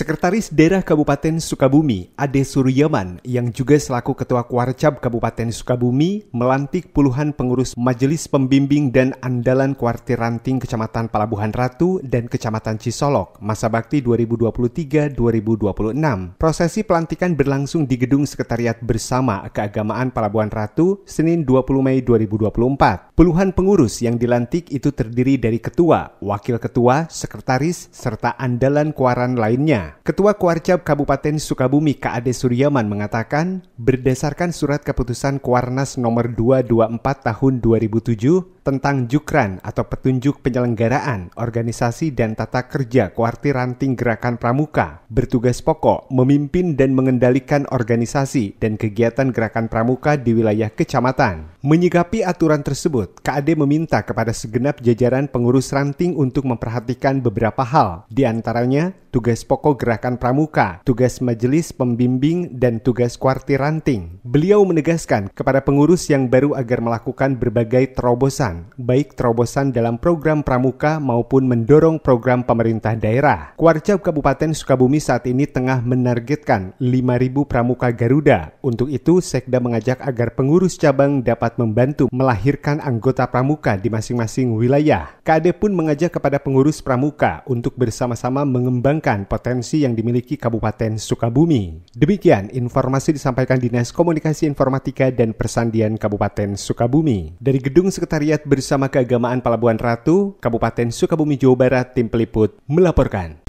Sekretaris Daerah Kabupaten Sukabumi, Ade Suryaman, yang juga selaku Ketua Kuarcab Kabupaten Sukabumi, melantik puluhan pengurus Majelis Pembimbing dan Andalan Kuartir Ranting Kecamatan Palabuhan Ratu dan Kecamatan Cisolok, masa bakti 2023-2026. Prosesi pelantikan berlangsung di Gedung Sekretariat Bersama Keagamaan Palabuhan Ratu, Senin 20 Mei 2024. Puluhan pengurus yang dilantik itu terdiri dari Ketua, Wakil Ketua, Sekretaris, serta Andalan Kuaran lainnya. Ketua Kuarcap Kabupaten Sukabumi KAD Suryaman mengatakan, berdasarkan surat keputusan Kuarnas nomor 224 tahun 2007, tentang Jukran atau petunjuk penyelenggaraan, organisasi dan tata kerja kuartir ranting gerakan pramuka, bertugas pokok memimpin dan mengendalikan organisasi dan kegiatan gerakan pramuka di wilayah kecamatan. Menyikapi aturan tersebut, KAD meminta kepada segenap jajaran pengurus ranting untuk memperhatikan beberapa hal, di antaranya tugas pokok gerakan pramuka, tugas majelis pembimbing, dan tugas kuartir ranting. Beliau menegaskan kepada pengurus yang baru agar melakukan berbagai terobosan terobosan, baik terobosan dalam program pramuka maupun mendorong program pemerintah daerah. Kuarcap Kabupaten Sukabumi saat ini tengah menargetkan 5.000 pramuka Garuda. Untuk itu, Sekda mengajak agar pengurus cabang dapat membantu melahirkan anggota pramuka di masing-masing wilayah. KD pun mengajak kepada pengurus pramuka untuk bersama-sama mengembangkan potensi yang dimiliki Kabupaten Sukabumi. Demikian informasi disampaikan Dinas Komunikasi Informatika dan Persandian Kabupaten Sukabumi. Dari Gedung Sekretariat Riset Bersama Keagamaan Pelabuhan Ratu, Kabupaten Sukabumi, Jawa Barat, Tim Peliput, melaporkan.